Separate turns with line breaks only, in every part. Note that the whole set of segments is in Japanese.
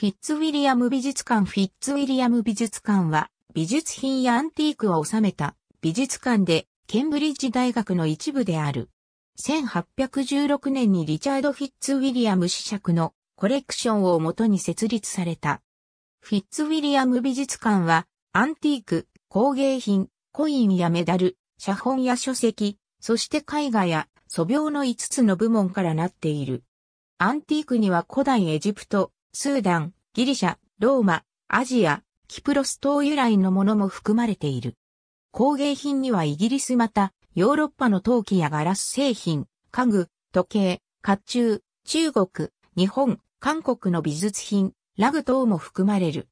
フィッツウィリアム美術館フィッツウィリアム美
術館は美術品やアンティークを収めた美術館でケンブリッジ大学の一部である。1816年にリチャード・フィッツウィリアム子爵のコレクションをもとに設立された。フィッツウィリアム美術館はアンティーク、工芸品、コインやメダル、写本や書籍、そして絵画や素描の5つの部門からなっている。アンティークには古代エジプト、スーダン、ギリシャ、ローマ、アジア、キプロス島由来のものも含まれている。工芸品にはイギリスまた、ヨーロッパの陶器やガラス製品、家具、時計、甲冑、中国、日本、韓国の美術品、ラグ等も含まれる。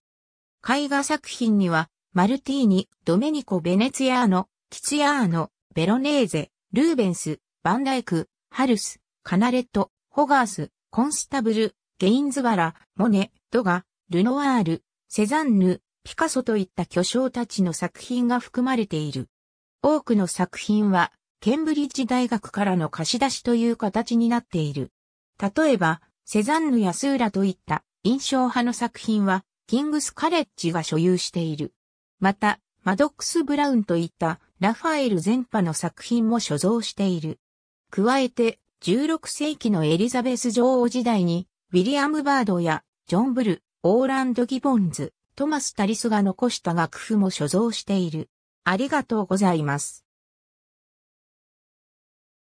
絵画作品には、マルティーニ、ドメニコ・ベネツィアーノ、キツヤーノ、ベロネーゼ、ルーベンス、バンダイク、ハルス、カナレット、ホガース、コンスタブル、ゲインズバラ、モネ、ドガ、ルノワール、セザンヌ、ピカソといった巨匠たちの作品が含まれている。多くの作品は、ケンブリッジ大学からの貸し出しという形になっている。例えば、セザンヌやスーラといった印象派の作品は、キングスカレッジが所有している。また、マドックス・ブラウンといったラファエル全派の作品も所蔵している。加えて、16世紀のエリザベス女王時代にウィリアム・バードや、ジョン・ブル、オーランド・ギボンズ、トマス・タリスが
残した楽譜も所蔵している。ありがとうございます。